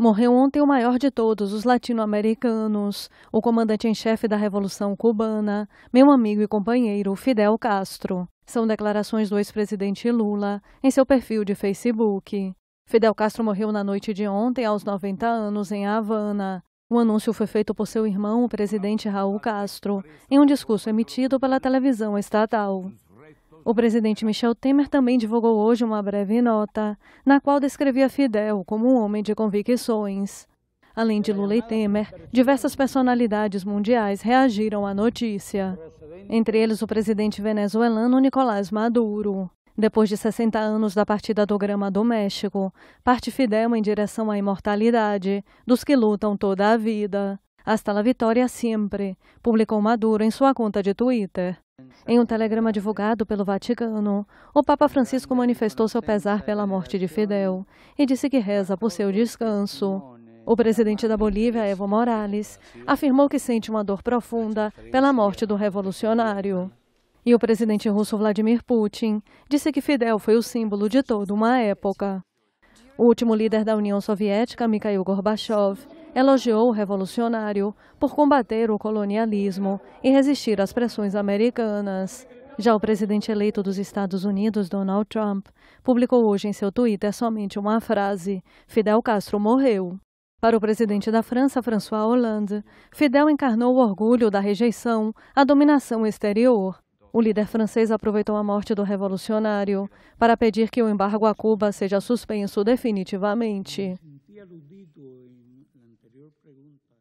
Morreu ontem o maior de todos, os latino-americanos, o comandante em chefe da Revolução Cubana, meu amigo e companheiro Fidel Castro. São declarações do ex-presidente Lula em seu perfil de Facebook. Fidel Castro morreu na noite de ontem, aos 90 anos, em Havana. O anúncio foi feito por seu irmão, o presidente Raul Castro, em um discurso emitido pela televisão estatal. O presidente Michel Temer também divulgou hoje uma breve nota, na qual descrevia Fidel como um homem de convicções. Além de Lula e Temer, diversas personalidades mundiais reagiram à notícia, entre eles o presidente venezuelano Nicolás Maduro. Depois de 60 anos da partida do Grama do México, parte Fidel em direção à imortalidade dos que lutam toda a vida. Hasta la vitória sempre, publicou Maduro em sua conta de Twitter. Em um telegrama divulgado pelo Vaticano, o Papa Francisco manifestou seu pesar pela morte de Fidel e disse que reza por seu descanso. O presidente da Bolívia, Evo Morales, afirmou que sente uma dor profunda pela morte do revolucionário. E o presidente russo Vladimir Putin disse que Fidel foi o símbolo de toda uma época. O último líder da União Soviética, Mikhail Gorbachev, elogiou o revolucionário por combater o colonialismo e resistir às pressões americanas. Já o presidente eleito dos Estados Unidos, Donald Trump, publicou hoje em seu Twitter somente uma frase: Fidel Castro morreu. Para o presidente da França, François Hollande, Fidel encarnou o orgulho da rejeição à dominação exterior. O líder francês aproveitou a morte do revolucionário para pedir que o embargo a Cuba seja suspenso definitivamente. anterior pregunta